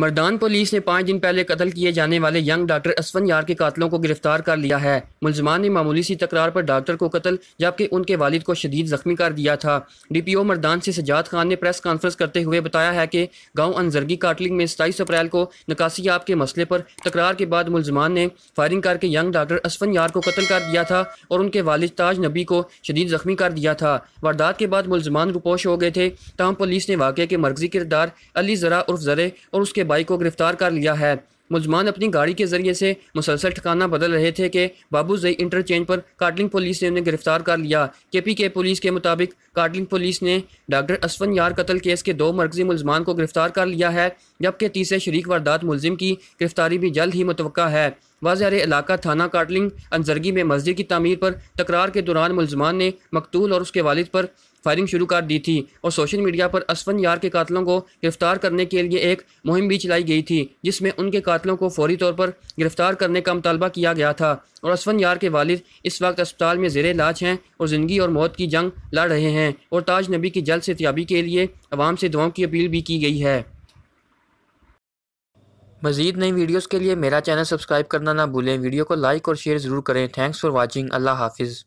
Mardan police ने पाँच दिन पहले कत्ल किए जाने वाले यंग डॉक्टर असफन यार के कातलों को गिरफ्तार कर लिया है मुलजमान ने मामूली सी तकरार पर डॉक्टर को कत्ल जबकि उनके वालिद को शदीद जख्मी कर दिया था डी पी ओ मर्दान से सजाद खान ने प्रेस कॉन्फ्रेंस करते हुए बताया है कि गाँव अनजरगी काटलिंग में सताईस अप्रैल को निकासी आप के मसले पर तकरार के बाद मुलजमान ने फायरिंग करके यंग डॉक्टर असफन यार को कत्ल कर दिया था और उनके वालिद ताज नबी को शदीद जख्मी कर दिया था वारदात के बाद मुलजमान रुपोश हो गए थे तहम पुलिस ने वाक़े के मरकजी किरदार अली जरा उर्फ जरे और उसके भाई को गिरफ्तार कर लिया है मुलजमान अपनी गाड़ी के जरिए से मुसलसल ठिकाना बदल रहे थे कि बाबू जई इंटरचेंज पर काटलिंग पुलिस ने उन्हें गिरफ्तार कर लिया के पी के पुलिस के मुताबिक काटलिंग पुलिस ने डॉक्टर असवन यार कत्ल केस के दो मरकजी मुलजमान को गिरफ्तार कर लिया है जबकि तीसरे शरीक वारदात मुलजिम की गिरफ्तारी भी जल्द ही मुतव है वाजार इलाका थाना काटलिंग अनजरगी में मस्जिद की तमीर पर तकरार के दौरान मुलजमान ने मकतूल और उसके वालद पर फायरिंग शुरू कर दी थी और सोशल मीडिया पर असफन यार के कातलों को गिरफ्तार करने के लिए एक मुहिम भी चलाई गई थी जिसमें उनके कातलों को फौरी तौर पर गिरफ्तार करने का मुतालबा किया गया था और असवन यार के वालद इस वक्त अस्पताल में जेर इलाज हैं और ज़िंदगी और मौत की जंग लड़ रहे हैं हैं और ताज नबी की जल्द से के लिए आवाम से दुआओं की अपील भी की गई है मज़ीद नई वीडियोज़ के लिए मेरा चैनल सब्सक्राइब करना ना भूलें वीडियो को लाइक और शेयर ज़रूर करें थैंक्स फॉर वॉचिंग अल्लाह हाफिज़